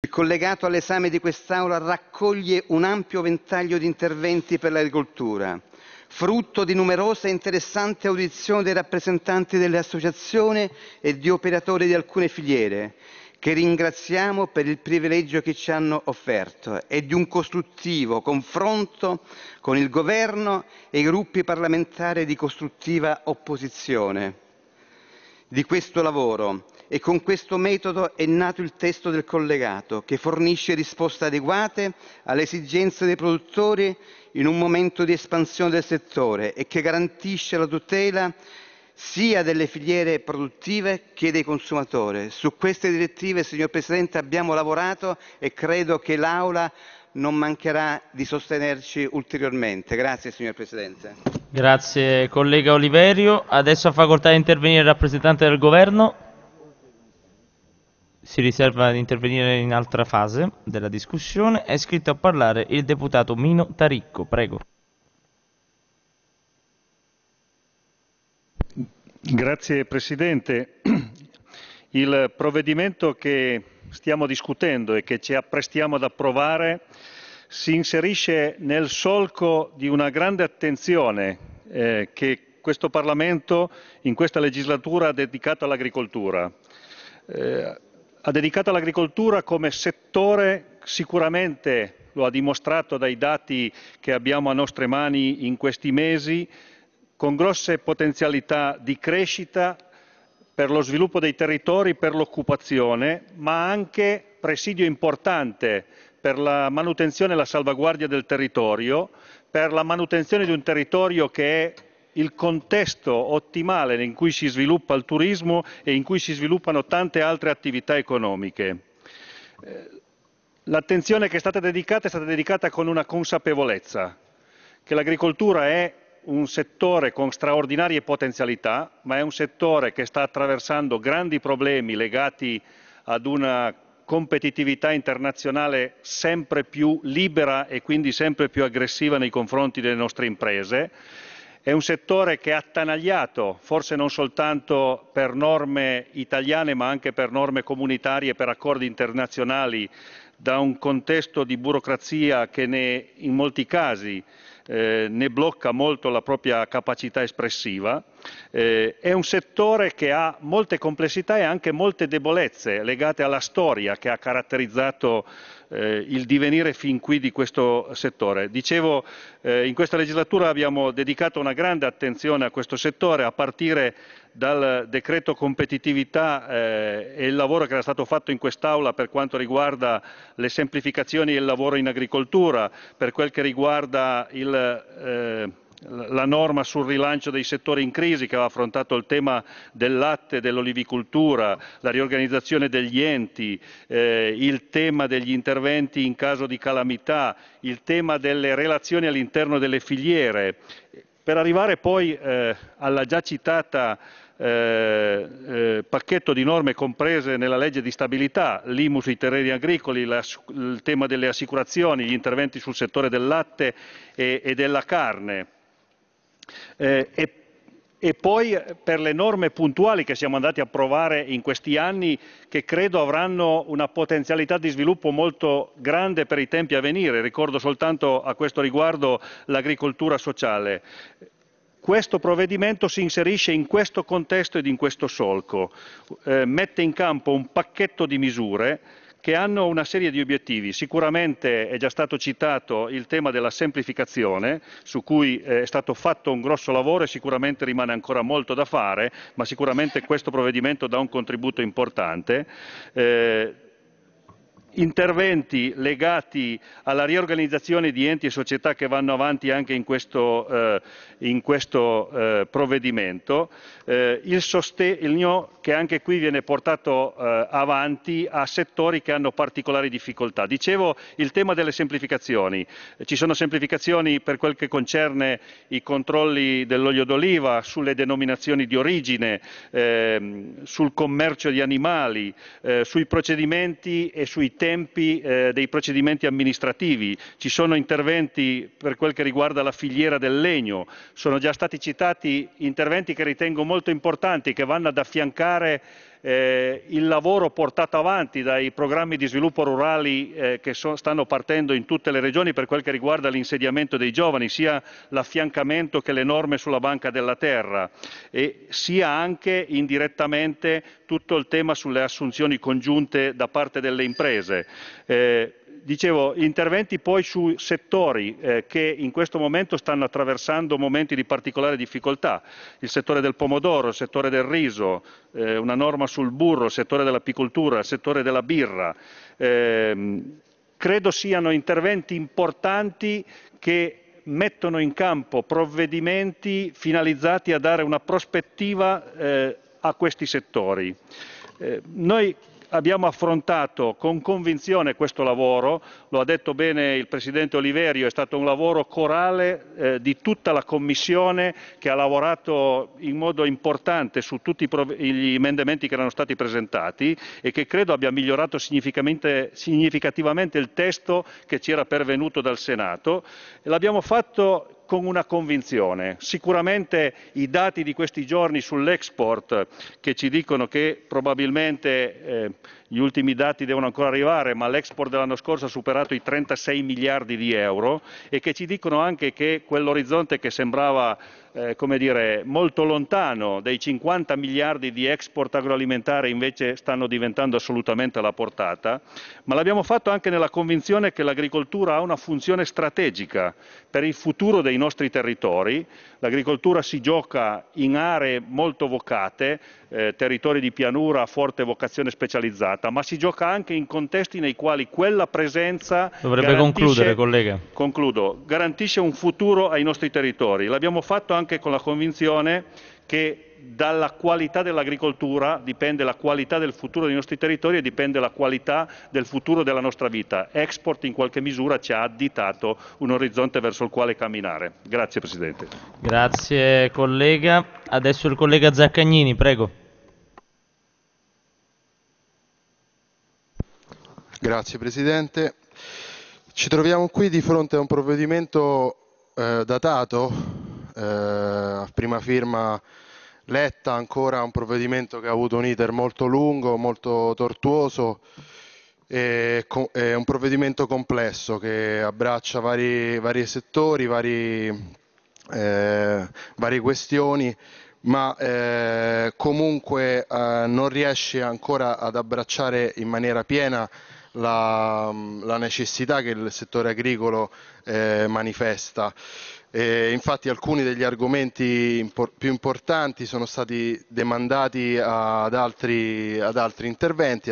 Il collegato all'esame di quest'Aula raccoglie un ampio ventaglio di interventi per l'agricoltura, frutto di numerose e interessanti audizioni dei rappresentanti delle associazioni e di operatori di alcune filiere, che ringraziamo per il privilegio che ci hanno offerto, e di un costruttivo confronto con il Governo e i gruppi parlamentari di costruttiva opposizione di questo lavoro e con questo metodo è nato il testo del collegato, che fornisce risposte adeguate alle esigenze dei produttori in un momento di espansione del settore e che garantisce la tutela sia delle filiere produttive che dei consumatori. Su queste direttive, signor Presidente, abbiamo lavorato e credo che l'Aula non mancherà di sostenerci ulteriormente. Grazie, signor Presidente. Grazie collega Oliverio. Adesso ha facoltà di intervenire il rappresentante del governo. Si riserva di intervenire in altra fase della discussione. È iscritto a parlare il deputato Mino Taricco. Prego. Grazie Presidente. Il provvedimento che stiamo discutendo e che ci apprestiamo ad approvare si inserisce nel solco di una grande attenzione eh, che questo Parlamento in questa legislatura ha dedicato all'agricoltura. Eh, ha dedicato all'agricoltura come settore sicuramente, lo ha dimostrato dai dati che abbiamo a nostre mani in questi mesi, con grosse potenzialità di crescita per lo sviluppo dei territori, per l'occupazione, ma anche presidio importante per la manutenzione e la salvaguardia del territorio, per la manutenzione di un territorio che è il contesto ottimale in cui si sviluppa il turismo e in cui si sviluppano tante altre attività economiche. Eh, l'attenzione che è stata dedicata è stata dedicata con una consapevolezza che l'agricoltura è un settore con straordinarie potenzialità, ma è un settore che sta attraversando grandi problemi legati ad una competitività internazionale sempre più libera e quindi sempre più aggressiva nei confronti delle nostre imprese. È un settore che è attanagliato, forse non soltanto per norme italiane ma anche per norme comunitarie, per accordi internazionali, da un contesto di burocrazia che ne, in molti casi eh, ne blocca molto la propria capacità espressiva eh, è un settore che ha molte complessità e anche molte debolezze legate alla storia che ha caratterizzato eh, il divenire fin qui di questo settore. Dicevo, eh, in questa legislatura abbiamo dedicato una grande attenzione a questo settore, a partire dal decreto competitività eh, e il lavoro che era stato fatto in quest'Aula per quanto riguarda le semplificazioni e il lavoro in agricoltura, per quel che riguarda il eh, la norma sul rilancio dei settori in crisi che aveva affrontato il tema del latte, dell'olivicoltura, la riorganizzazione degli enti, eh, il tema degli interventi in caso di calamità, il tema delle relazioni all'interno delle filiere, per arrivare poi eh, alla già citata eh, eh, pacchetto di norme comprese nella legge di stabilità, l'IMU sui terreni agricoli, la, il tema delle assicurazioni, gli interventi sul settore del latte e, e della carne. Eh, e, e poi eh, per le norme puntuali che siamo andati a provare in questi anni, che credo avranno una potenzialità di sviluppo molto grande per i tempi a venire. Ricordo soltanto a questo riguardo l'agricoltura sociale questo provvedimento si inserisce in questo contesto ed in questo solco, eh, mette in campo un pacchetto di misure che hanno una serie di obiettivi. Sicuramente è già stato citato il tema della semplificazione, su cui eh, è stato fatto un grosso lavoro e sicuramente rimane ancora molto da fare, ma sicuramente questo provvedimento dà un contributo importante. Eh, interventi legati alla riorganizzazione di enti e società che vanno avanti anche in questo, eh, in questo eh, provvedimento, eh, il sostegno che anche qui viene portato eh, avanti a settori che hanno particolari difficoltà. Dicevo il tema delle semplificazioni. Ci sono semplificazioni per quel che concerne i controlli dell'olio d'oliva, sulle denominazioni di origine, ehm, sul commercio di animali, eh, sui procedimenti e sui temi tempi eh, dei procedimenti amministrativi, ci sono interventi per quel che riguarda la filiera del legno, sono già stati citati interventi che ritengo molto importanti, che vanno ad affiancare eh, il lavoro portato avanti dai programmi di sviluppo rurali eh, che so, stanno partendo in tutte le regioni per quel che riguarda l'insediamento dei giovani, sia l'affiancamento che le norme sulla banca della terra, e sia anche indirettamente tutto il tema sulle assunzioni congiunte da parte delle imprese. Eh, dicevo, interventi poi su settori eh, che in questo momento stanno attraversando momenti di particolare difficoltà, il settore del pomodoro, il settore del riso, eh, una norma sul burro, il settore dell'apicoltura, il settore della birra. Eh, credo siano interventi importanti che mettono in campo provvedimenti finalizzati a dare una prospettiva eh, a questi settori. Eh, noi abbiamo affrontato con convinzione questo lavoro, lo ha detto bene il Presidente Oliverio, è stato un lavoro corale eh, di tutta la Commissione che ha lavorato in modo importante su tutti gli emendamenti che erano stati presentati e che credo abbia migliorato significativamente il testo che ci era pervenuto dal Senato. L'abbiamo fatto con una convinzione. Sicuramente i dati di questi giorni sull'export che ci dicono che probabilmente eh, gli ultimi dati devono ancora arrivare, ma l'export dell'anno scorso ha superato i 36 miliardi di euro e che ci dicono anche che quell'orizzonte che sembrava eh, come dire, molto lontano dei 50 miliardi di export agroalimentare invece stanno diventando assolutamente alla portata, ma l'abbiamo fatto anche nella convinzione che l'agricoltura ha una funzione strategica per il futuro dei nostri territori. L'agricoltura si gioca in aree molto vocate, eh, territori di pianura a forte vocazione specializzata, ma si gioca anche in contesti nei quali quella presenza dovrebbe concludere, collega. Concludo, garantisce un futuro ai nostri territori. L'abbiamo fatto anche con la convinzione che dalla qualità dell'agricoltura dipende la qualità del futuro dei nostri territori e dipende la qualità del futuro della nostra vita. Export in qualche misura ci ha additato un orizzonte verso il quale camminare. Grazie Presidente. Grazie collega. Adesso il collega Zaccagnini, prego. Grazie Presidente. Ci troviamo qui di fronte a un provvedimento eh, datato eh, a prima firma Letta, ancora un provvedimento che ha avuto un iter molto lungo, molto tortuoso è un provvedimento complesso che abbraccia vari, vari settori, vari, eh, varie questioni, ma eh, comunque eh, non riesce ancora ad abbracciare in maniera piena la, la necessità che il settore agricolo eh, manifesta. E infatti alcuni degli argomenti impor più importanti sono stati demandati ad altri, ad altri interventi.